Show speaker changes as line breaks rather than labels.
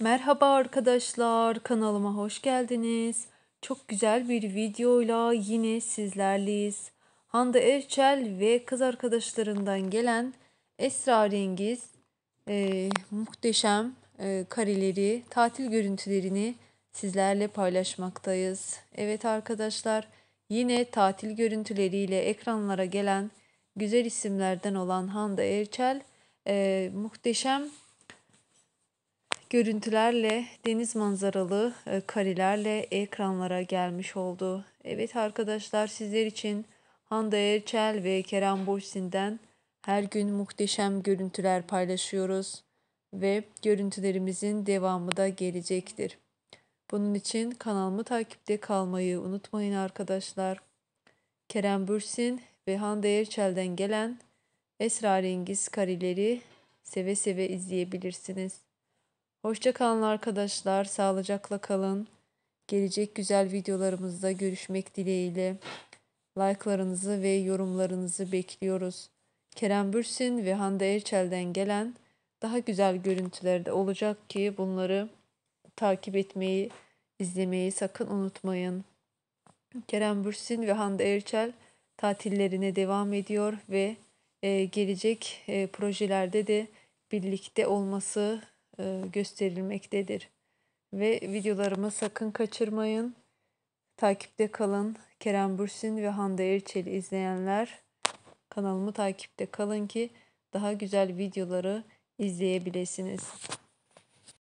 Merhaba arkadaşlar, kanalıma hoş geldiniz. Çok güzel bir videoyla yine sizlerleyiz. Hande Erçel ve kız arkadaşlarından gelen esrarengiz, e, muhteşem e, kareleri, tatil görüntülerini sizlerle paylaşmaktayız. Evet arkadaşlar, yine tatil görüntüleriyle ekranlara gelen güzel isimlerden olan Hande Erçel e, muhteşem görüntülerle, deniz manzaralı e, karilerle ekranlara gelmiş oldu. Evet arkadaşlar sizler için Hande Erçel ve Kerem Bursin'den her gün muhteşem görüntüler paylaşıyoruz ve görüntülerimizin devamı da gelecektir. Bunun için kanalımı takipte kalmayı unutmayın arkadaşlar. Kerem Bürsin ve Hande Erçel'den gelen esrarengiz karileri seve seve izleyebilirsiniz. Hoşça kalın arkadaşlar. Sağlıcakla kalın. Gelecek güzel videolarımızda görüşmek dileğiyle. Like'larınızı ve yorumlarınızı bekliyoruz. Kerem Bürsin ve Hande Erçel'den gelen daha güzel görüntülerde olacak ki bunları takip etmeyi, izlemeyi sakın unutmayın. Kerem Bürsin ve Hande Erçel tatillerine devam ediyor ve e, gelecek e, projelerde de birlikte olması e, gösterilmektedir. Ve videolarımı sakın kaçırmayın. Takipte kalın. Kerem Bursin ve Hande Erçel'i izleyenler kanalımı takipte kalın ki daha güzel videoları izleyebilirsiniz.